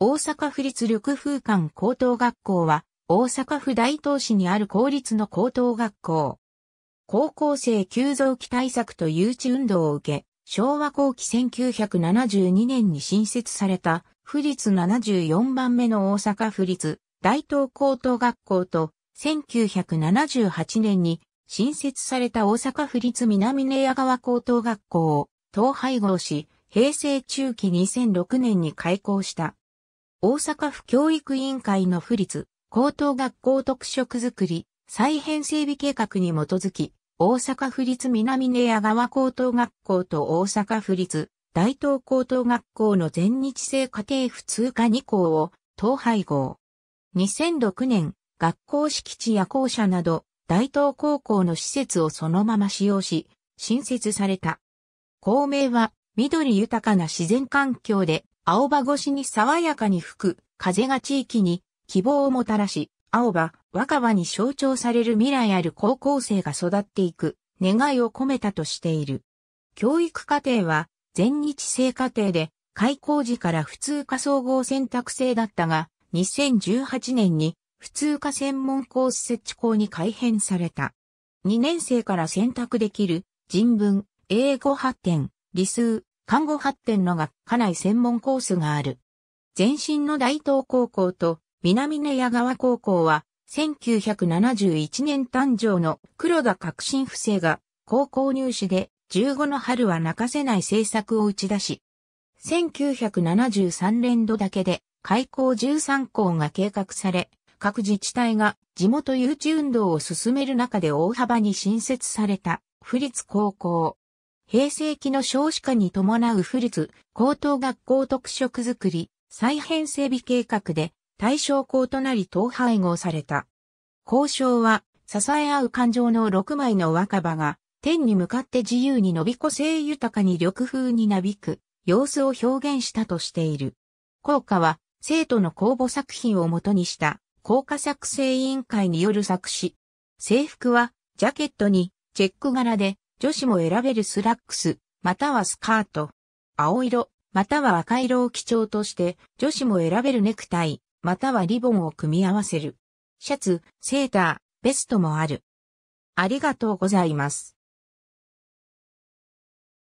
大阪府立緑風館高等学校は、大阪府大東市にある公立の高等学校。高校生急増期対策と誘致運動を受け、昭和後期1972年に新設された、府立74番目の大阪府立大東高等学校と、1978年に新設された大阪府立南根谷川高等学校を統廃合し、平成中期2006年に開校した。大阪府教育委員会の府立高等学校特色づくり再編整備計画に基づき、大阪府立南根谷川高等学校と大阪府立大東高等学校の全日制家庭普通科2校を統廃合。2006年、学校敷地や校舎など、大東高校の施設をそのまま使用し、新設された。校名は、緑豊かな自然環境で青葉越しに爽やかに吹く風が地域に希望をもたらし、青葉、若葉に象徴される未来ある高校生が育っていく願いを込めたとしている。教育課程は全日制課程で開校時から普通科総合選択制だったが、2018年に普通科専門コース設置校に改編された。2年生から選択できる人文、英語発展、理数、看護発展の学科内専門コースがある。前身の大東高校と南根谷川高校は1971年誕生の黒田革新不正が高校入試で15の春は泣かせない政策を打ち出し、1973年度だけで開校13校が計画され、各自治体が地元誘致運動を進める中で大幅に新設された府立高校。平成期の少子化に伴う府立高等学校特色づくり、再編整備計画で対象校となり統廃合された。交渉は支え合う感情の6枚の若葉が天に向かって自由に伸び個性豊かに緑風になびく様子を表現したとしている。校歌は生徒の公募作品をもとにした校歌作成委員会による作詞。制服はジャケットにチェック柄で女子も選べるスラックス、またはスカート。青色、または赤色を基調として、女子も選べるネクタイ、またはリボンを組み合わせる。シャツ、セーター、ベストもある。ありがとうございます。